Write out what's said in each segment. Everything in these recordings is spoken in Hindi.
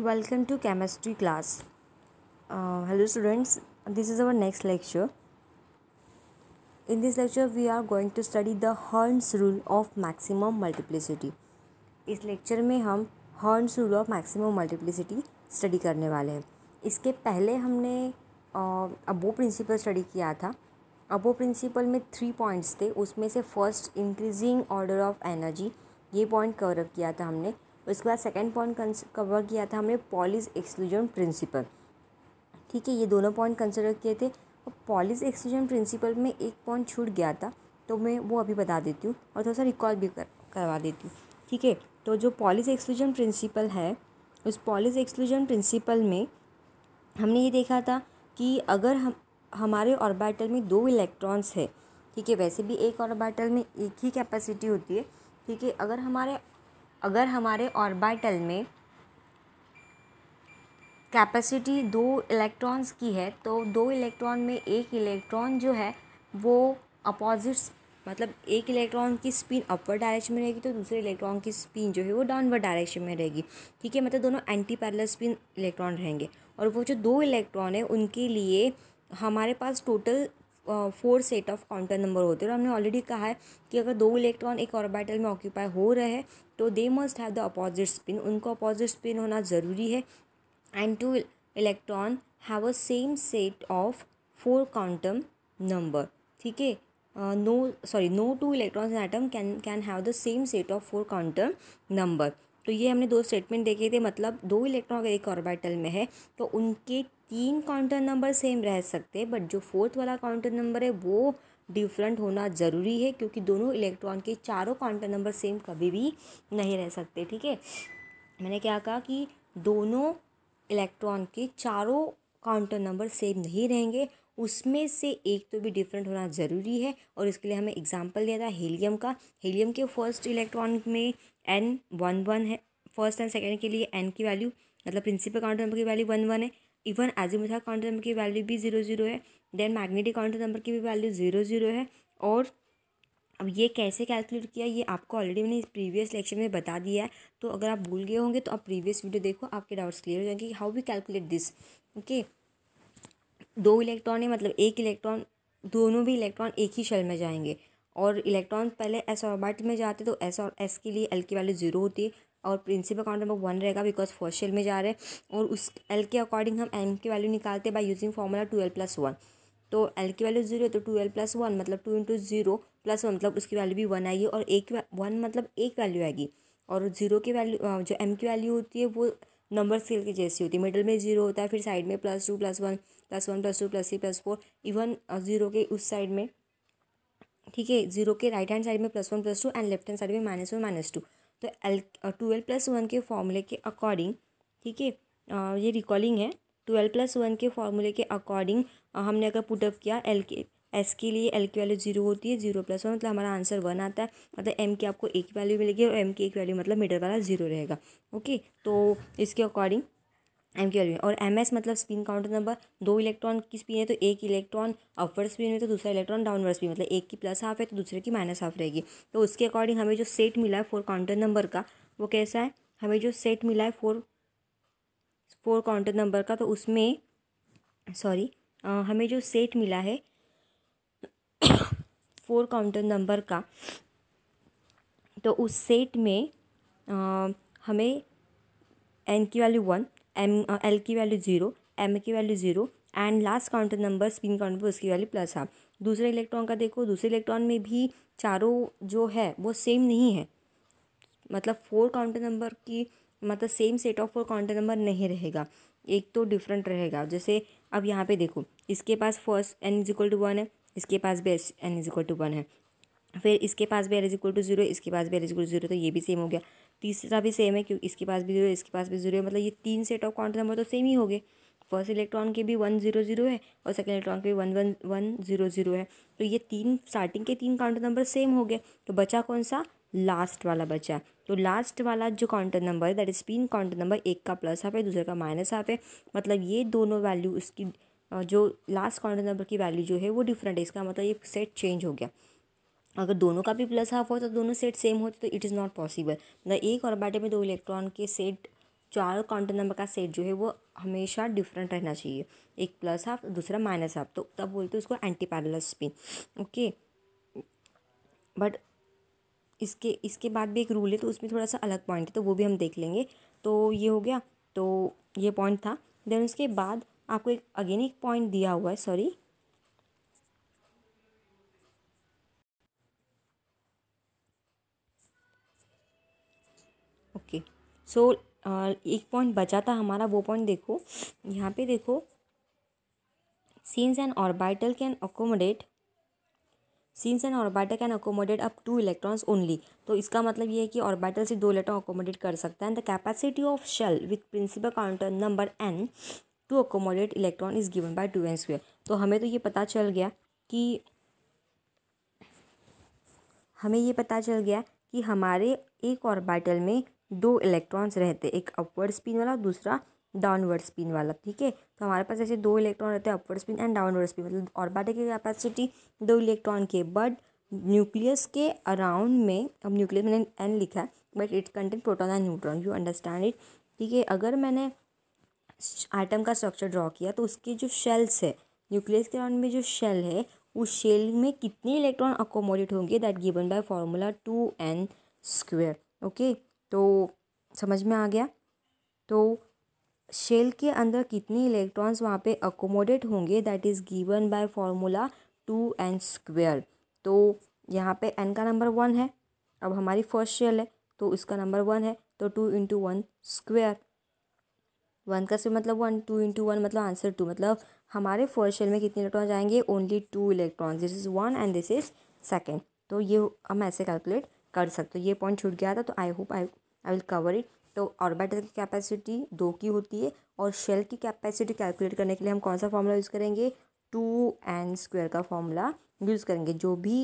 welcome to chemistry class uh, hello students this is our next lecture in this lecture we are going to study the Horn's rule of maximum multiplicity इस लेक्चर में हम हॉर्न्स rule of maximum multiplicity study करने वाले हैं इसके पहले हमने अबो प्रिंसिपल स्टडी किया था अबो प्रिंसिपल में थ्री पॉइंट्स थे उसमें से first increasing order of energy ये पॉइंट कवर अप किया था हमने उसके बाद सेकेंड पॉइंट कवर किया था हमने पॉलिस एक्सक्लूजन प्रिंसिपल ठीक है ये दोनों पॉइंट कंसिडर किए थे और पॉलिस एक्सक्लूजन प्रिंसिपल में एक पॉइंट छूट गया था तो मैं वो अभी बता देती हूँ और थोड़ा सा रिकॉर्ड भी कर, करवा देती हूँ ठीक है तो जो पॉलिस एक्सक्लूजन प्रिंसिपल है उस पॉलिस एक्सक्लूजन प्रिंसिपल में हमने ये देखा था कि अगर हम हमारे ऑर्बिटल में दो इलेक्ट्रॉन्स है ठीक है वैसे भी एक ऑर्बिटल में एक ही कैपेसिटी होती है ठीक है अगर हमारे अगर हमारे ऑर्बिटल में कैपेसिटी दो इलेक्ट्रॉन्स की है तो दो इलेक्ट्रॉन में एक इलेक्ट्रॉन जो है वो अपोजिट्स मतलब एक इलेक्ट्रॉन की स्पिन अपवर्ड डायरेक्शन में रहेगी तो दूसरे इलेक्ट्रॉन की स्पिन जो है वो डाउनवर्ड डायरेक्शन में रहेगी ठीक है मतलब दोनों एंटी पैरल स्पिन इलेक्ट्रॉन रहेंगे और वो जो दो इलेक्ट्रॉन है उनके लिए हमारे पास total four set of quantum number होते हैं और हमने ऑलरेडी कहा है कि अगर दो इलेक्ट्रॉन एक ऑर्बिटल में ऑक्यूपाई हो रहे हैं तो they must have the opposite spin उनको अपोजिट स्पिन होना ज़रूरी है and two electron have a same set of four quantum number ठीक है no sorry no two electrons atom can can have the same set of four quantum number तो ये हमने दो स्टेटमेंट देखे थे मतलब दो इलेक्ट्रॉन अगर एक ऑर्बिटल में है तो उनके तीन काउंटर नंबर सेम रह सकते हैं बट जो फोर्थ वाला काउंटर नंबर है वो डिफरेंट होना ज़रूरी है क्योंकि दोनों इलेक्ट्रॉन के चारों क्वांटम नंबर सेम कभी भी नहीं रह सकते ठीक है मैंने क्या कहा कि दोनों इलेक्ट्रॉन के चारों काउंटर नंबर सेम नहीं रहेंगे उसमें से एक तो भी डिफरेंट होना ज़रूरी है और इसके लिए हमें एग्जाम्पल दिया था हीलियम का हीलियम के फर्स्ट इलेक्ट्रॉन में एन वन वन है फर्स्ट एंड सेकेंड के लिए एन की वैल्यू मतलब प्रिंसिपल काउंटर नंबर की वैल्यू वन वन है इवन एजिमुथा काउंटर नंबर की वैल्यू भी जीरो जीरो है देन मैग्नेटिक काउंटर नंबर की भी वैल्यू ज़ीरो ज़ीरो है और अब ये कैसे कैलकुलेट किया ये आपको ऑलरेडी मैंने प्रीवियस लेक्चर में बता दिया है तो अगर आप भूल गए होंगे तो आप प्रीवियस वीडियो देखो आपके डाउट्स क्लियर हो जाएंगे how we calculate this okay दो इलेक्ट्रॉन है मतलब एक इलेक्ट्रॉन दोनों भी इलेक्ट्रॉन एक ही शेल में जाएंगे और इलेक्ट्रॉन पहले एस ऑर्बिट में जाते तो एस और एस के लिए एल की वैल्यू ज़ीरो होती है और प्रिंसिपल अकाउंट नंबर वन रहेगा बिकॉज फर्स्ट शेल में जा रहे हैं और उस एल के अकॉर्डिंग हम एम की वैल्यू निकालते हैं by using formula two l plus one तो एल की वैल्यू जीरो है तो टू एल प्लस वन मतलब two into zero plus one मतलब उसकी वैल्यू भी वन आएगी और एक वन मतलब एक वैल्यू आएगी और जीरो की वैल्यू जो एम की वैल्यू होती है वो नंबर स्केल की जैसी होती है मिडल में जीरो होता है फिर साइड में plus two plus one plus one plus two plus three plus four even zero के उस साइड में ठीक है जीरो के राइट हैंड साइड में plus one plus two and left hand side में माइनस वन माइनस टू तो एल ट्वेल्व प्लस वन के फॉर्मूले के अकॉर्डिंग ठीक है ये रिकॉलिंग है ट्वेल्व प्लस वन के फॉर्मूले के अकॉर्डिंग हमने अगर पुटअप किया एल के एस के लिए एल की वैल्यू जीरो होती है जीरो प्लस वन मतलब हमारा आंसर वन आता है मतलब एम की आपको एक वैल्यू मिलेगी और एम की एक वैल्यू मतलब मिडल वाला जीरो रहेगा ओके तो इसके अकॉर्डिंग एम की वैल्यू और एम एस मतलब स्पिन काउंटर नंबर दो इलेक्ट्रॉन की स्पिन है तो एक इलेक्ट्रॉन अपवर्ड स्पिन है तो दूसरा इलेक्ट्रॉन डाउनवर्ड स्पिन मतलब एक की प्लस हाफ है तो दूसरे की माइनस हाफ रहेगी तो उसके अकॉर्डिंग हमें जो सेट मिला है फोर काउंटर नंबर का वो कैसा है हमें जो सेट मिला है फोर फोर काउंटर नंबर का तो उसमें सॉरी हमें जो सेट मिला है फोर काउंटर नंबर का तो उस सेट में आ, हमें एन की वैल्यू वन एम एल की वैल्यू ज़ीरो एम की value zero and last quantum number spin quantum पर उसकी वैल्यू प्लस हाफ दूसरे इलेक्ट्रॉन का देखो दूसरे इलेक्ट्रॉन में भी चारों जो है वो सेम नहीं है मतलब फोर काउंटर नंबर की मतलब same set of four quantum number नहीं रहेगा एक तो डिफरेंट रहेगा जैसे अब यहाँ पे देखो इसके पास first n is equal to one है इसके पास भी s n is equal to one है फिर इसके पास भी n is equal to zero इसके पास भी n is equal to zero तो ये भी सेम हो गया तीसरा भी सेम है क्योंकि इसके पास भी जीरो इसके पास भी जीरो है मतलब ये तीन सेट ऑफ काउंटर नंबर तो सेम ही हो गए फर्स्ट इलेक्ट्रॉन के भी वन जीरो जीरो है और सेकेंड इलेक्ट्रॉन के भी one one one zero zero है तो ये तीन स्टार्टिंग के तीन काउंटर नंबर सेम हो गए तो बचा कौन सा लास्ट वाला बचा तो लास्ट वाला जो काउंटर नंबर है that is spin quantum number एक का प्लस हाफ है दूसरे का माइनस हाफ है मतलब ये दोनों वैल्यू उसकी जो लास्ट काउंटर नंबर की वैल्यू जो है वो डिफरेंट है इसका मतलब ये सेट चेंज हो गया अगर दोनों का भी प्लस हाफ हो तो दोनों सेट सेम होते तो इट इज़ नॉट पॉसिबल मतलब एक और बैठे में दो इलेक्ट्रॉन के सेट चार काउंटर नंबर का सेट जो है वो हमेशा डिफरेंट रहना चाहिए एक प्लस हाफ दूसरा माइनस हाफ तो तब बोलते हैं उसको anti parallel spin okay but इसके इसके बाद भी एक रूल है तो उसमें थोड़ा सा अलग पॉइंट है तो वो भी हम देख लेंगे तो ये हो गया तो ये पॉइंट था देन उसके बाद आपको एक अगेन एक पॉइंट दिया हुआ है सॉरी ओके सो एक पॉइंट बचा था हमारा वो पॉइंट देखो यहाँ पे देखो since and orbital can accommodate since an orbital can accommodate up to electrons only तो इसका मतलब ये है कि ऑर्बिटल से दो इलेक्ट्रॉन अकोमोडेट कर सकता है and the capacity of shell with principal quantum number n to accommodate electron is given by two n square तो हमें तो ये पता चल गया कि हमें ये पता चल गया कि हमारे एक ऑर्बिटल में दो इलेक्ट्रॉन्स रहते एक अपवर्ड स्पिन वाला दूसरा डाउनवर्ड स्पिन वाला ठीक है तो हमारे पास ऐसे दो इलेक्ट्रॉन रहते हैं upward spin and downward spin मतलब ऑर्बिटल की कैपेसिटी दो इलेक्ट्रॉन के बट न्यूक्लियस के अराउंड में अब न्यूक्लियस मैंने एन लिखा है but it content proton and neutron you understand it ठीक है अगर मैंने आइटम का स्ट्रक्चर ड्रॉ किया तो उसके जो शेल्स है न्यूक्लियस के अराउंड में जो शेल है उस शेल में कितने इलेक्ट्रॉन अकोमोडेट होंगे that given by formula two n square okay तो समझ में आ गया तो शेल के अंदर कितने इलेक्ट्रॉन्स वहाँ पे अकोमोडेट होंगे that is given by formula two n square तो यहाँ पे एन का नंबर वन है अब हमारी फर्स्ट शेल है तो इसका नंबर वन है तो two into one square one का से मतलब वन टू इंटू वन मतलब आंसर टू मतलब हमारे फर्स्ट शेल में कितने इलेक्ट्रॉन जाएंगे only two electrons this is one and this is second तो ये हम ऐसे कैलकुलेट कर सकते हो ये पॉइंट छूट गया था तो I hope I I will cover it तो ऑर्बिटर की कैपेसिटी दो की होती है और शेल की कैपेसिटी कैलकुलेट करने के लिए हम कौन सा फॉर्मूला यूज़ करेंगे टू एन स्क्वेयर का फॉर्मूला यूज़ करेंगे जो भी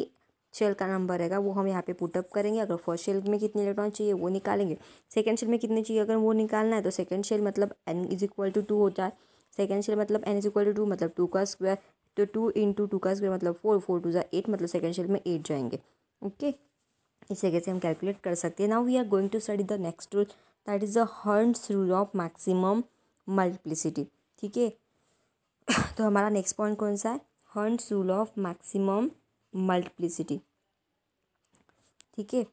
शेल का नंबर रहेगा वो हम यहाँ पे पुटअप करेंगे अगर फर्स्ट शेल में कितने इलेक्ट्रॉन चाहिए वो निकालेंगे सेकेंड शेल में कितने चाहिए अगर वो निकालना है तो सेकेंड शेल मतलब n is equal to two होता है सेकेंड शेल मतलब n is equal to two मतलब टू का स्क्वायर तो टू इंटू टू का स्क्वायर मतलब फोर फोर टू जो एट मतलब सेकेंड शेल में एट जाएंगे ओके इस तरीके से हम कैलकुलेट कर सकते हैं now we are going to study the next rule that is the हर्न्स रूल ऑफ मैक्सिमम मल्टीप्लिसिटी ठीक है तो हमारा नेक्स्ट पॉइंट कौन सा है हर्न्स रूल ऑफ मैक्सिमम मल्टीप्लिसिटी ठीक है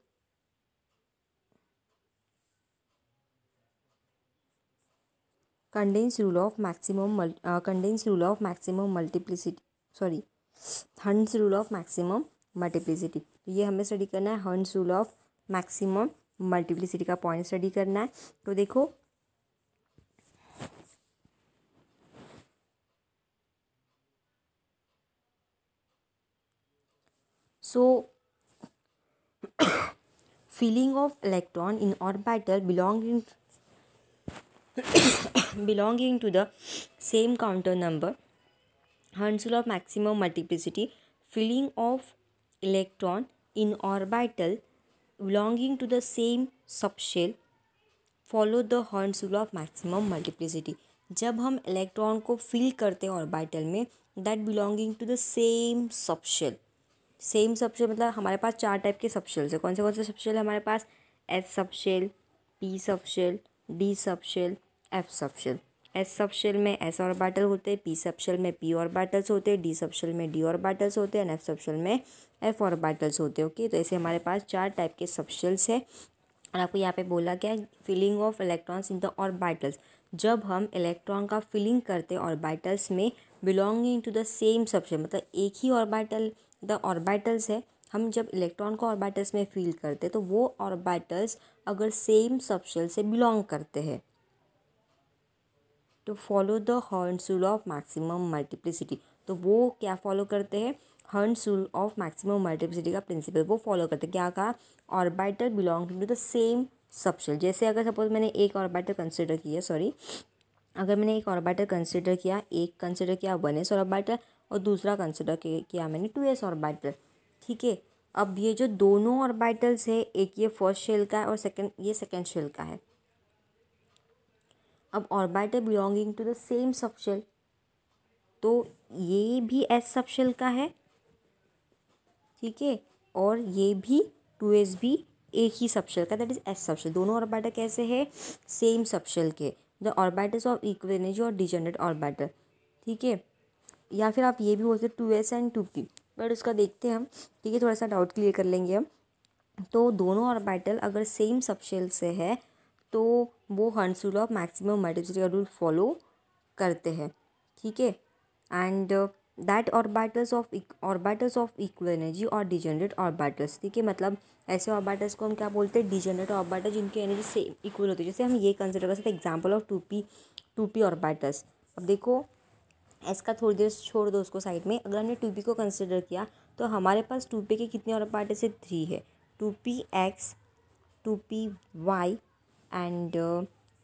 Hund's rule of maximum Hund's rule of maximum multiplicity sorry Hund's rule of maximum multiplicity ये हमें स्टडी करना है Hund's rule of maximum multiplicity का पॉइंट स्टडी करना है तो देखो so filling of electron in orbital belonging belonging to the same quantum number हंसुल of maximum multiplicity filling of electron in orbital belonging to the same subshell follow the हॉर्न्स रूल ऑफ मैक्सिमम मल्टीप्लिसिटी जब हम इलेक्ट्रॉन को फिल करते हैं ऑर्बिटल में that belonging to the same subshell same subshell मतलब हमारे पास चार टाइप के सबशेल्स है कौन से कौन से सबशेल हमारे पास s subshell p subshell d subshell f subshell s subshell में एस और बाटल होते हैं पी सब शेल में पी और बाटल्स होते हैं डी सब शेल में डी और बाटल्स होते हैं एंड एफ सब शेल में एफ और बाटल्स होते हैं ओके तो ऐसे हमारे पास चार टाइप के सब शेल्स है और आपको यहाँ पे बोला गया है filling of electrons in the orbitals जब हम इलेक्ट्रॉन का फिलिंग करते और बाइटल्स में belonging to the same subshell मतलब एक ही ऑर्बिटल द ऑर्बिटल्स है हम जब इलेक्ट्रॉन को ऑर्बिटल्स में फील करते तो वो ऑर्बिटल्स अगर सेम सबशेल से बिलोंग करते हैं टू फॉलो द हर्न्स रूल ऑफ मैक्सिमम मल्टीप्लिसिटी तो वो क्या फॉलो करते हैं हर्नस रूल ऑफ मैक्सिमम मल्टीप्लिसिटी का प्रिंसिपल वो फॉलो करते हैं क्या कहा orbital belong to the same subshell जैसे अगर सपोज मैंने एक ऑर्बिटल कंसिडर किया सॉरी अगर मैंने एक ऑर्बिटल कंसिडर किया एक कंसिडर किया वन एस ऑर्बिटल और दूसरा कंसिडर किया मैंने टू एस ऑर्बिटल ठीक है अब ये जो दोनों ऑर्बिटल्स है एक ये फर्स्ट शेल का है और सेकंड ये सेकंड शेल का है अब orbital belonging to the same subshell तो ये भी एस सबशेल का है ठीक है और ये भी टू एस भी एक ही सबशेल का दैट इज एस सबशेल दोनों ऑर्बिटर कैसे है सेम सबशेल के the orbitals of equal energy और डिजेनरेट ऑर्बिटर ठीक है या फिर आप ये भी बोलते two s and two p but उसका देखते हैं हम ठीक है थोड़ा सा डाउट क्लियर कर लेंगे हम तो दोनों ऑर्बिटल अगर सेम सबशेल से है तो वो Hund's rule of maximum multiplicity का रूल फॉलो करते हैं ठीक है and that orbitals of orbitals of equal energy और डिजनरेट ऑर्बिटल्स ठीक है मतलब ऐसे ऑर्बिटल्स को हम क्या बोलते हैं डिजेनरेट ऑर्बिटल जिनकी एनर्जी सेम इक्वल होती है जैसे हम ये कंसिडर कर सकते example of two p two p orbitals अब देखो इसका थोड़ी देर छोड़ दो उसको साइड में अगर हमने टू पी को कंसिडर किया तो हमारे पास टू पी के कितने ऑर्बिटल्स है थ्री है two p x two p y and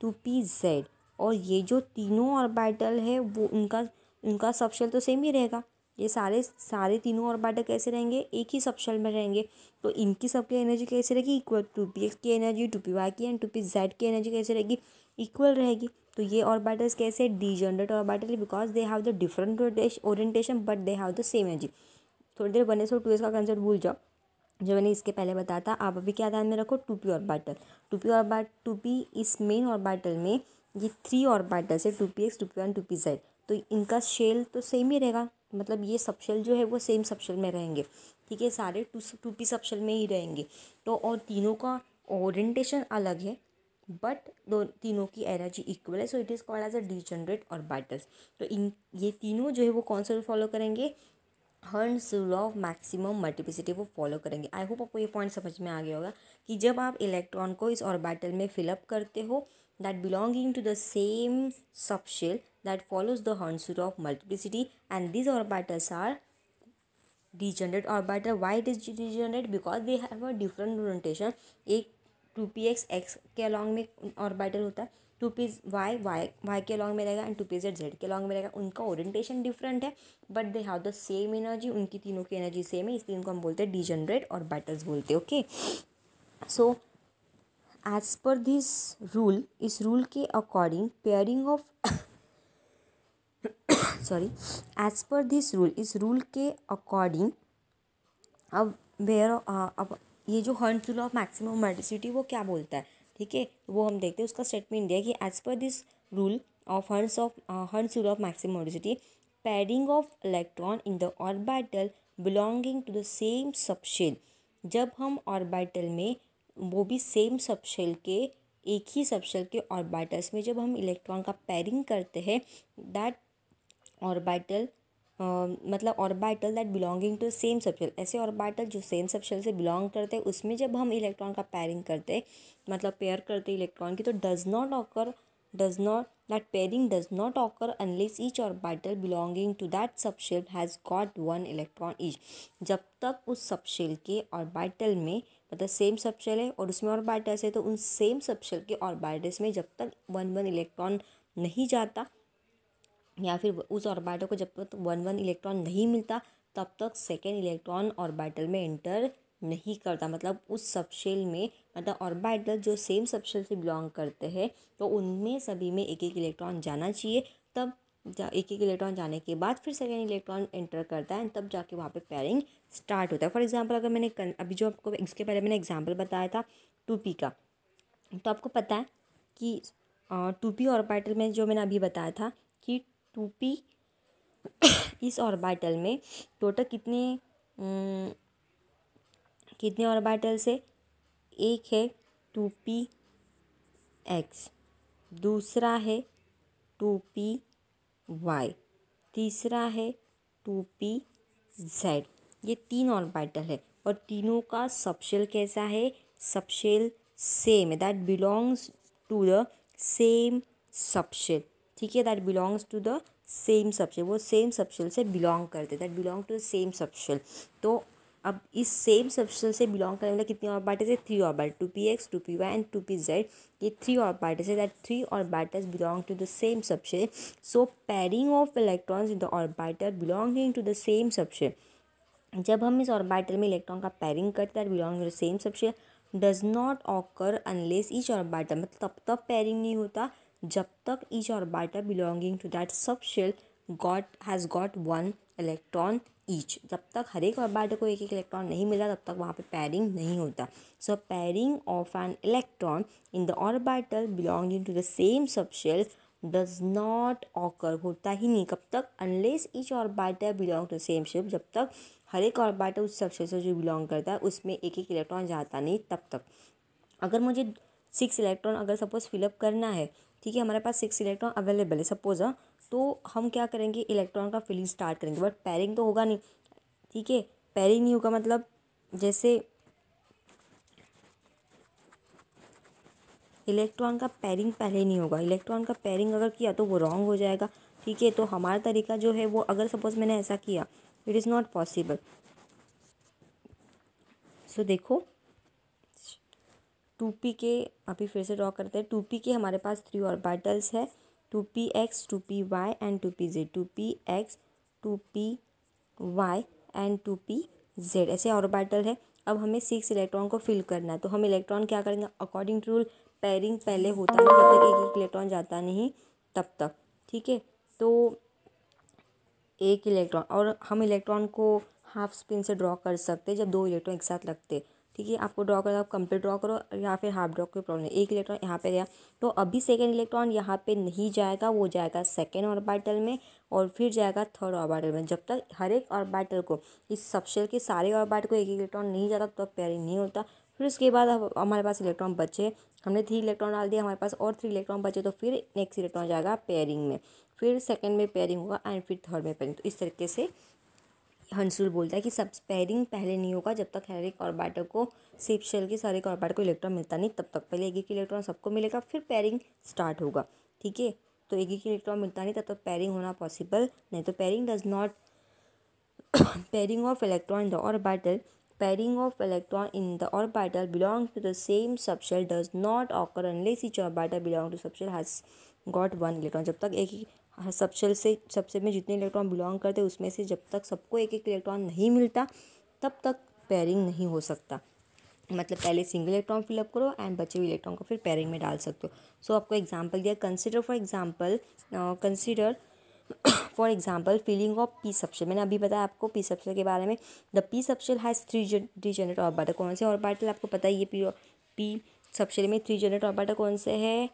two p z और ये जो तीनों ऑर्बिटल है वो उनका उनका सबशेल तो सेम ही रहेगा ये सारे सारे तीनों ऑर्बिटल कैसे रहेंगे एक ही सबशेल में रहेंगे तो इनकी सबकी एनर्जी कैसे रहेगी इक्वल टू पी एक्स की एनर्जी टू पी वाई की एंड टू पी जेड की एनर्जी कैसे रहेगी इक्वल रहेगी तो ये ऑर्बिटल्स कैसे degenerate orbital because they have the different orientation but they have the same energy थोड़ी देर वन एस और टू एस का कंसेप्ट भूल जाओ जो मैंने इसके पहले बताया था आप अभी क्या ध्यान में रखो two p orbital two p orbital two p इस मेन और बाटल में ये थ्री और बाटल्स है two p x two p one two p z तो इनका शेल तो सेम ही रहेगा मतलब ये सबशेल जो है वो सेम सबशेल में रहेंगे ठीक है सारे टू टू पी सबशेल में ही रहेंगे तो और तीनों का ओरिएंटेशन अलग है बट दो तीनों की एनर्जी इक्वल है so it is called as a degenerate orbitals तो इन ये तीनों जो है वो कौन सा फॉलो करेंगे हर्नस रूल ऑफ मैक्सिमम मल्टीप्लिसिटी वो फॉलो करेंगे आई होप आपको ये पॉइंट समझ में आ गया होगा कि जब आप इलेक्ट्रॉन को इस ऑर्बिटल में फिलअप करते हो that belonging to the same subshell that follows the हर्नस rule of multiplicity and this orbitals are degenerate orbital why it is degenerate because they have a different orientation एक टू पी एक्स एक्स के अलॉन्ग में ऑर्बिटल होता है two p's y y y के लॉन्ग में रहेगा and two p z z के लॉन्ग में रहेगा उनका ओरिएंटेशन डिफरेंट है but they have the same energy उनकी तीनों की एनर्जी सेम है इसलिए उनको हम बोलते हैं डिजनरेट और बैटर्स बोलते हैं okay so as per this rule इस रूल के according pairing of sorry as per this rule इस रूल के अकॉर्डिंग अब वेयर uh, अब ये जो हर्न रूल ऑफ मैक्सिमम मर्डिसिटी वो क्या बोलता है ठीक है तो वो हम देखते हैं उसका स्टेटमेंट दिया कि as per this rule of Hund's of Hund's rule of maximum audacity pairing of electron in the orbital belonging to the same subshell जब हम ऑर्बाइटल में वो भी सेम सबशेल के एक ही सबशेल के ऑर्बिटल्स में जब हम इलेक्ट्रॉन का पैरिंग करते हैं दैट ऑर्बाइटल मतलब orbital that belonging to same subshell ऐसे ऑर्बिटल जो सेम सबशेल से बिलोंग करते हैं उसमें जब हम इलेक्ट्रॉन का पैरिंग करते मतलब पेयर करते इलेक्ट्रॉन की तो does not occur does not that pairing does not occur unless each orbital belonging to that subshell has got one electron each जब तक उस सबशेल के ऑर्बिटल में मतलब सेम सबशेल है और उसमें ऑर्बिटल्स है तो उन सेम सबशेल के ऑर्बिटल्स में जब तक वन वन इलेक्ट्रॉन नहीं जाता या फिर उस ऑर्बिटल को जब तक वन वन इलेक्ट्रॉन नहीं मिलता तब तक सेकेंड इलेक्ट्रॉन ऑर्बिटल में एंटर नहीं करता मतलब उस सबशेल में मतलब ऑर्बिटल जो सेम सबशेल से बिलोंग करते हैं तो उनमें सभी में एक एक इलेक्ट्रॉन जाना चाहिए तब जा एक एक इलेक्ट्रॉन जाने के बाद फिर सेकेंड इलेक्ट्रॉन एंटर करता है तब जाके वहाँ पे पेयरिंग स्टार्ट होता है फॉर एग्जांपल अगर मैंने अभी जो आपको इसके पहले मैंने एग्जांपल बताया था टू पी का तो आपको पता है कि टू पी ऑर्बिटल में जो मैंने अभी बताया था टू पी इस ऑर्बिटल में टोटल कितने कितने ऑर्बिटल से एक है टू पी एक्स दूसरा है टू पी वाई तीसरा है टू पी जेड ये तीन ऑर्बिटल है और तीनों का सबशेल कैसा है सबशेल सेम है that belongs to the same subshell ठीक है that belongs to the same subshell वो सेम सब्शेल से बिलोंग करते that belong to the same subshell तो अब इस सेम सब्सटेंस से बिलोंग करने वाले कितने ऑर्बिटल्स है three orbit two p x two p y and two p z ये थ्री ऑर्बिटल्स है that three orbitals belong to the same subshell so pairing of electrons in the orbital belonging to the same subshell जब हम इस ऑर्बिटल में इलेक्ट्रॉन का पैरिंग करते that belong to the same subshell does not occur unless each orbital मतलब तब तक पैरिंग नहीं होता जब तक each orbital belonging to that subshell got has got one electron each जब तक हर एक ऑर्बिटल को एक एक इलेक्ट्रॉन नहीं मिला तब तक वहाँ पे पैरिंग नहीं होता so pairing of an electron in the orbital belonging to the same subshell does not occur होता ही नहीं कब तक unless each orbital belong to same shell जब तक हर एक ऑर्बिटल उस सबशेल से जो बिलोंग करता है उसमें एक एक इलेक्ट्रॉन जाता नहीं तब तक अगर मुझे सिक्स इलेक्ट्रॉन अगर सपोज फिलअप करना है ठीक है हमारे पास सिक्स इलेक्ट्रॉन अवेलेबल है सपोज हाँ। तो हम क्या करेंगे इलेक्ट्रॉन का फिलिंग स्टार्ट करेंगे बट पैरिंग तो होगा नहीं ठीक है पैरिंग नहीं होगा मतलब जैसे इलेक्ट्रॉन का पैरिंग पहले नहीं होगा इलेक्ट्रॉन का पैरिंग अगर किया तो वो रॉन्ग हो जाएगा ठीक है तो हमारा तरीका जो है वो अगर सपोज़ मैंने ऐसा किया it is not possible so देखो टू पी के अभी फिर से ड्रॉ करते हैं टू पी के हमारे पास थ्री और बैटल्स है two p x two p y and two p z two p x two p y and two p z ऐसे और बैटल है अब हमें सिक्स इलेक्ट्रॉन को फिल करना है तो हम इलेक्ट्रॉन क्या करेंगे अकॉर्डिंग टू रूल पेयरिंग पहले होता है जब तक एक एक इलेक्ट्रॉन जाता नहीं तब तक ठीक है तो एक इलेक्ट्रॉन और हम इलेक्ट्रॉन को हाफ स्पिन से ड्रॉ कर सकते हैं जब दो इलेक्ट्रॉन एक साथ लगते ठीक है आपको ड्रॉ करो आप कंप्लीट ड्रॉ करो या फिर हाफ ड्रॉ की प्रॉब्लम एक इलेक्ट्रॉन यहाँ पे गया तो अभी सेकेंड इलेक्ट्रॉन यहाँ पे नहीं जाएगा वो जाएगा सेकेंड ऑर्बिटल में और फिर जाएगा थर्ड ऑर्बिटल में जब तक हर एक ऑर्बिटल को इस सबसे के सारे ऑर्बिट को एक इलेक्ट्रॉन नहीं जाता तब तो पेयरिंग नहीं होता फिर उसके बाद हमारे पास इलेक्ट्रॉन बचे हमने थ्री इलेक्ट्रॉन डाल दिया हमारे पास और थ्री इलेक्ट्रॉन बचे तो फिर नेक्स्ट इलेक्ट्रॉन जाएगा पेयरिंग में फिर सेकेंड में पेयरिंग होगा एंड फिर थर्ड में पेयरिंग तो इस तरीके से हंसुल बोलता है कि सब स्पेरिंग पहले नहीं होगा जब तक हैरिक और बैटर को सेफ शेल के सारे कॉर्बैटर को इलेक्ट्रॉन मिलता नहीं तब तक पहले एक एक इलेक्ट्रॉन सबको मिलेगा फिर पेयरिंग स्टार्ट होगा ठीक है तो एक एक इलेक्ट्रॉन मिलता नहीं तब तक पेयरिंग होना पॉसिबल नहीं तो pairing does not pairing of electron in the orbital pairing of electron in the orbital belong to the same subshell does not occur unless each orbital belong to subshell has got one electron जब तक एक ही हाँ, सबशेल से सबसेल में जितने इलेक्ट्रॉन बिलोंग करते उसमें से जब तक सबको एक एक इलेक्ट्रॉन नहीं मिलता तब तक पेयरिंग नहीं हो सकता मतलब पहले सिंगल इलेक्ट्रॉन फिलअप करो एंड बचे हुए इलेक्ट्रॉन को फिर पेयरिंग में डाल सकते हो सो so, आपको एग्जाम्पल दिया consider for example consider for example filling of p subshell मैंने अभी बताया आपको पी सबसे के बारे में the p subshell has three degenerate orbitals कौन से ऑर्बिटल आपको पता है ये पी पी सबसे में थ्री जनरेट बाटर कौन से है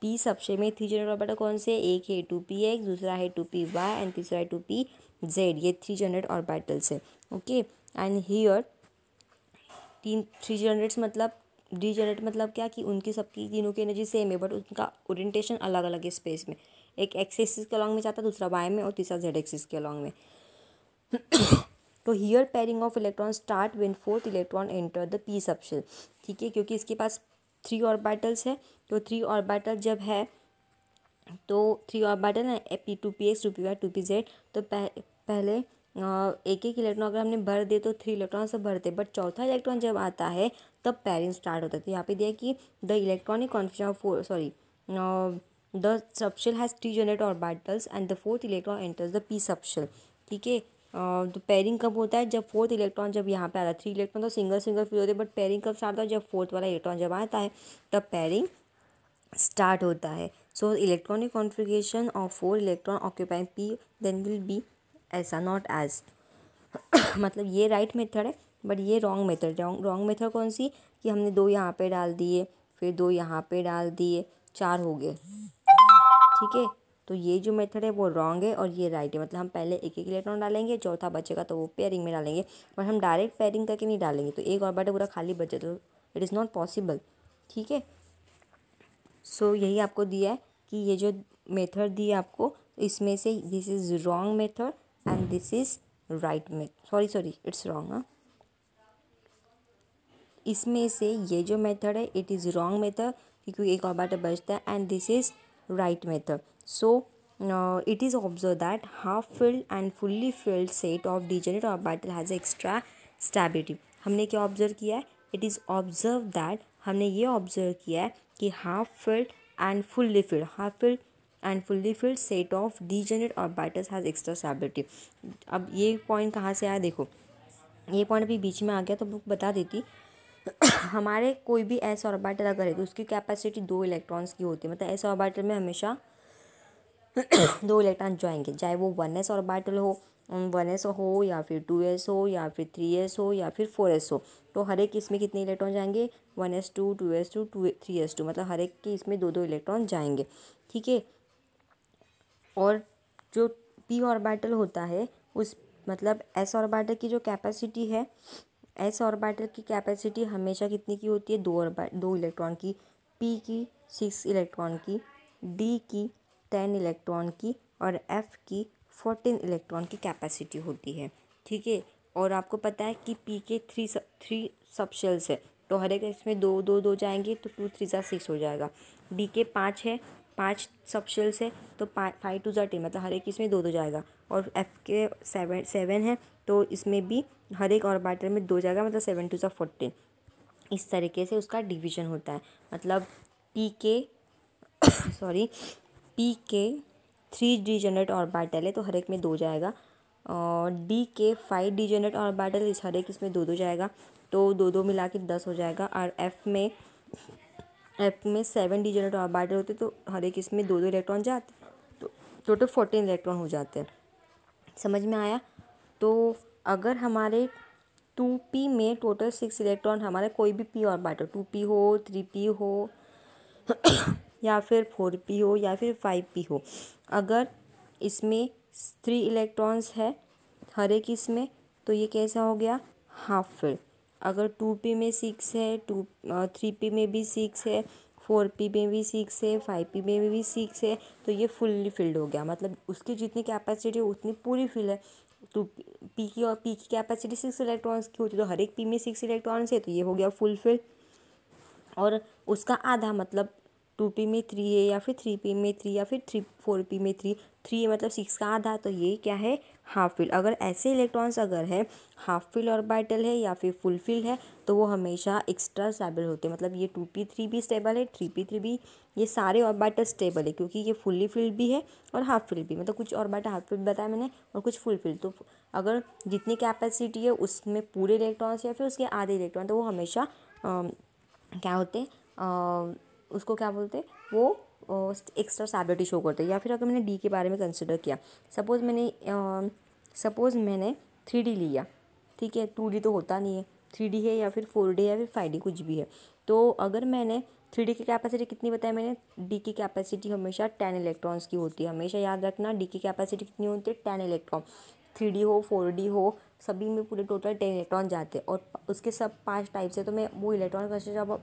पी सबसे में थ्री जनरेट ऑर्बिटल कौन से एक है टू पी एक्स दूसरा है टू पी वाई एंड तीसरा है टू पी जेड ये थ्री जनरेट ऑर्बिटल्स है ओके एंड हियर तीन थ्री जनरेट्स मतलब डी जनरेट मतलब क्या कि उनकी सबकी तीनों की एनर्जी सेम है बट उनका ओरिएंटेशन अलग अलग है स्पेस में एक एक्स एक्सिस के अलॉन्ग में जाता है दूसरा वाई में और तीसरा जेड एक्सिस के अलॉन्ग में तो here pairing of electron start when fourth electron enter the p subshell ठीक है क्योंकि इसके पास थ्री ऑर्बिटल्स है तो थ्री ऑर्बिटल जब है तो थ्री ऑर्बिटल है p two p x two p y two p z तो पह, पहले एक एक इलेक्ट्रॉन अगर हमने भर दे तो थ्री इलेक्ट्रॉन सब भरते बट चौथा इलेक्ट्रॉन जब आता है तब पैरिंग स्टार्ट होता है तो यहाँ पे दिया कि the electronic confusion of four sorry the subshell has three generate orbitals and the fourth electron enters the p subshell ठीक है तो पेयरिंग कब होता है जब फोर्थ इलेक्ट्रॉन जब यहाँ पे आता है थ्री इलेक्ट्रॉन तो सिंगल सिंगल फील होते हैं बट पेयरिंग कब स्टार्ट होता है जब फोर्थ वाला इलेक्ट्रॉन जब आता है तब पेयरिंग स्टार्ट होता है so electronic configuration of four electron occupy p then will be ऐसा नॉट एज मतलब ये राइट right मेथड है बट ये wrong method wrong wrong method कौन सी कि हमने दो यहाँ पे डाल दिए फिर दो यहाँ पे डाल दिए चार हो गए ठीक है तो ये जो मेथड है वो रॉन्ग है और ये राइट है मतलब हम पहले एक एक इलेक्ट्रॉन डालेंगे चौथा बचेगा तो वो पेयरिंग में डालेंगे बट हम डायरेक्ट पेयरिंग करके नहीं डालेंगे तो एक और बटे पूरा खाली बचे तो इट इज़ नॉट पॉसिबल ठीक है सो so, यही आपको दिया है कि ये जो मेथड दी आपको इसमें से this is wrong method and this is right method sorry sorry it's wrong इसमें से ये जो मेथड है इट इज़ रॉन्ग मेथड क्योंकि एक और बात बचता है and this is right method so it is observe that half filled and fully filled set of of और orbital हैज़ एक्स्ट्रा स्टेबिलिटी हमने क्या ऑब्जर्व किया है इट इज़ ऑब्जर्व दैट हमने ये ऑब्जर्व किया है कि half filled and fully filled half filled and fully filled set of degenerate orbitals has extra stability अब ये पॉइंट कहाँ से आया देखो ये पॉइंट अभी बीच में आ गया तो बुक बता देती हमारे कोई भी एस ऑर्बिटल अगर है तो उसकी कैपेसिटी दो इलेक्ट्रॉन्स की होती है मतलब एस ऑर्बिटल में हमेशा दो इलेक्ट्रॉन जाएंगे चाहे वो वन एस ऑर्बिटल हो वन एस हो या फिर टू एस हो या फिर थ्री एस हो या फिर फोर एस हो तो हर एक इसमें कितने इलेक्ट्रॉन जाएंगे one s two two s two two three s two मतलब हर एक के इसमें दो दो इलेक्ट्रॉन जाएंगे ठीक है और जो पी ऑर्बिटल होता है उस मतलब एस ऑर्बिटल की जो कैपेसिटी है एस ऑर्बिटल की कैपेसिटी हमेशा कितने की होती है दो और दो इलेक्ट्रॉन की पी की सिक्स इलेक्ट्रॉन की डी की टेन इलेक्ट्रॉन की और एफ की फोर्टीन इलेक्ट्रॉन की कैपेसिटी होती है ठीक है और आपको पता है कि पी के थ्री सब थ्री सब शेल्स है तो हर एक इसमें दो दो दो जाएंगे तो टू थ्री ज़ा सिक्स हो जाएगा डी के पाँच है पाँच सब शेल्स है तो फाइव टू ज़ा टेन मतलब हर एक इसमें दो दो जाएगा और एफ के सेवन सेवन है तो इसमें भी हर एक और बाटर में दो जाएगा मतलब सेवन टू ज़ा फोर्टीन इस तरीके से उसका डिवीजन होता है मतलब पी के सॉरी पी के three degenerate orbital है तो हर एक में दो जाएगा और डी के five degenerate orbital इस हर एक इसमें दो दो जाएगा तो दो दो मिला के दस हो जाएगा और एफ में एफ में seven degenerate orbital होते तो हर एक इसमें दो दो इलेक्ट्रॉन जाते तो टोटल फोर्टीन इलेक्ट्रॉन हो जाते हैं समझ में आया तो अगर हमारे टू पी में टोटल सिक्स इलेक्ट्रॉन हमारे कोई भी P orbital two P हो थ्री पी हो या फिर फोर पी हो या फिर फाइव पी हो अगर इसमें थ्री इलेक्ट्रॉन्स है हर एक इसमें तो ये कैसा हो गया हाफ फिल अगर टू पी में सिक्स है टू थ्री पी में भी सिक्स है फोर पी में भी सिक्स है फाइव पी में भी सिक्स है तो ये फुल्ली फिल्ड हो गया मतलब उसकी जितनी कैपेसिटी है उतनी पूरी फिल है टू पी की और पी की कैपेसिटी सिक्स इलेक्ट्रॉन्स की होती है तो हर एक पी में सिक्स इलेक्ट्रॉन्स है तो ये हो गया फुल फिल और उसका आधा मतलब टू पी में थ्री है या फिर थ्री पी में थ्री या फिर थ्री फोर पी में थ्री थ्री है मतलब सिक्स का आधा तो ये क्या है हाफ फिल अगर ऐसे इलेक्ट्रॉन्स अगर है हाफ फिल बाइटल है या फिर फुल फिल है तो वो हमेशा एक्स्ट्रा स्टेबल होते हैं मतलब ये टू पी थ्री भी स्टेबल है थ्री पी थ्री भी ये सारे ऑर्बिटल स्टेबल है क्योंकि ये फुल्ली फिल्ड भी है और हाफ फिल्ड भी मतलब कुछ ऑर्बिटल हाफ फिल्ड बताया मैंने और कुछ फुल फिल्ड तो अगर जितनी कैपेसिटी है उसमें पूरे इलेक्ट्रॉन्स या फिर उसके आधे इलेक्ट्रॉन तो वो हमेशा आ, क्या होते हैं उसको क्या बोलते वो एक्स्ट्रा स्टेबिलिटी शो करते या फिर अगर मैंने डी के बारे में कंसिडर किया सपोज़ मैंने सपोज़ मैंने थ्री डी लिया ठीक है टू डी तो होता नहीं है थ्री डी है या फिर फोर डी या फिर फाइव डी कुछ भी है तो अगर मैंने थ्री डी की कैपेसिटी कितनी बताई मैंने डी की कैपेसिटी हमेशा टेन इलेक्ट्रॉन्स की होती है हमेशा याद रखना डी की कैपेसिटी कितनी होती है टेन इलेक्ट्रॉन थ्री डी हो फोर डी हो सभी में पूरे टोटल टेन इलेक्ट्रॉन जाते हैं और उसके सब पांच टाइप्स है तो मैं वो इलेक्ट्रॉन जब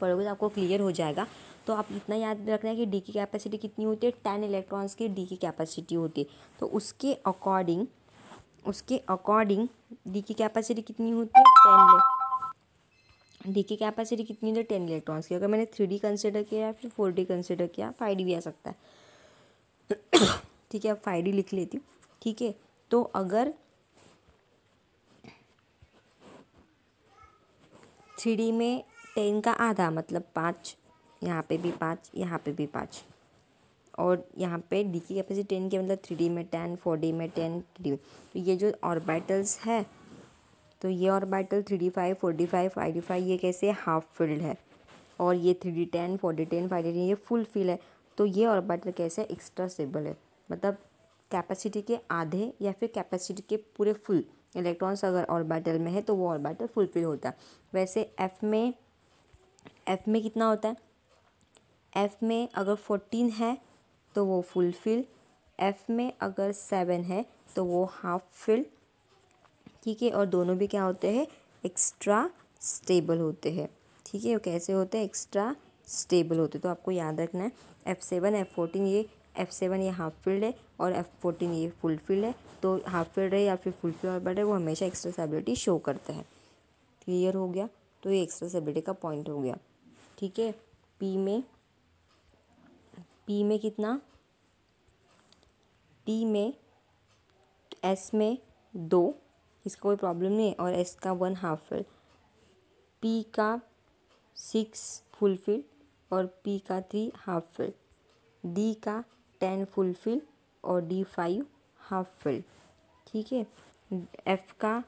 पढ़ोगे तो आपको क्लियर हो जाएगा तो आप इतना याद रखना है कि डी की कैपेसिटी कितनी होती है टेन इलेक्ट्रॉन्स की डी की कैपेसिटी होती है तो उसके अकॉर्डिंग उसके अकॉर्डिंग डी की कैपेसिटी कितनी होती है टेन डी की कैपेसिटी कितनी होती है टेन इलेक्ट्रॉन्स की अगर मैंने थ्री डी कंसिडर किया फिर फोर डी कंसिडर किया फाइव डी भी आ सकता है ठीक है अब फाइव डी लिख लेती हूँ ठीक है तो अगर थ्री डी में टेन का आधा मतलब पाँच यहाँ पे भी पाँच यहाँ पे भी पाँच और यहाँ पे डी की कैपेसिटी टेन की मतलब थ्री डी में टेन फोर डी में टेन डी तो ये जो ऑर्बिटल्स है तो ये orbital three D five four D five five D five ये कैसे हाफ फिल्ड है और ये three D ten four D ten five D ten ये फुल फिल है तो ये ऑर्बिटल कैसे एक्स्ट्रा स्टेबल है मतलब कैपेसिटी के आधे या फिर कैपेसिटी के पूरे फुल इलेक्ट्रॉन्स अगर ऑर्बिटल में है तो वो ऑर्बिटल फुलफिल होता है वैसे एफ में एफ़ में कितना होता है एफ़ में अगर फोर्टीन है तो वो फुल फिल एफ़ में अगर सेवन है तो वो हाफ फिल ठीक है और दोनों भी क्या होते हैं एक्स्ट्रा स्टेबल होते हैं ठीक है वो कैसे होते हैं एक्स्ट्रा स्टेबल होते तो आपको याद रखना है एफ़ सेवन एफ़ फोर्टीन ये एफ़ सेवन ये हाफ फील्ड है और एफ़ फोर्टीन ये फुल फील्ड है तो हाफ फील्ड है या फिर फुल फील्ड बट है वो हमेशा एक्स्ट्रा स्टेबिलिटी शो करता है क्लियर हो गया तो ये एक्स्ट्रा स्टेबिलिटी का पॉइंट हो गया ठीक है पी में पी में कितना पी में एस में दो इसका कोई प्रॉब्लम नहीं है और एस का वन हाफ फिल पी का सिक्स फुल फिल और पी का थ्री हाफ फिल डी का टेन फुल फिल और डी फाइव हाफ फिल ठीक है एफ का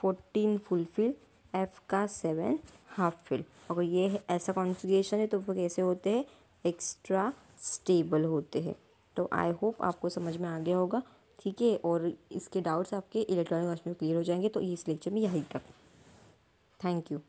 फोर्टीन फुलफिल एफ का सेवन हाफ फिल अगर ये ऐसा कॉन्फ़िगरेशन है तो वो कैसे होते हैं एक्स्ट्रा स्टेबल होते हैं तो आई होप आपको समझ में आ गया होगा ठीक है और इसके डाउट्स आपके इलेक्ट्रॉनिक वॉच में क्लियर हो जाएंगे तो इस लेक्चर में यही तक थैंक यू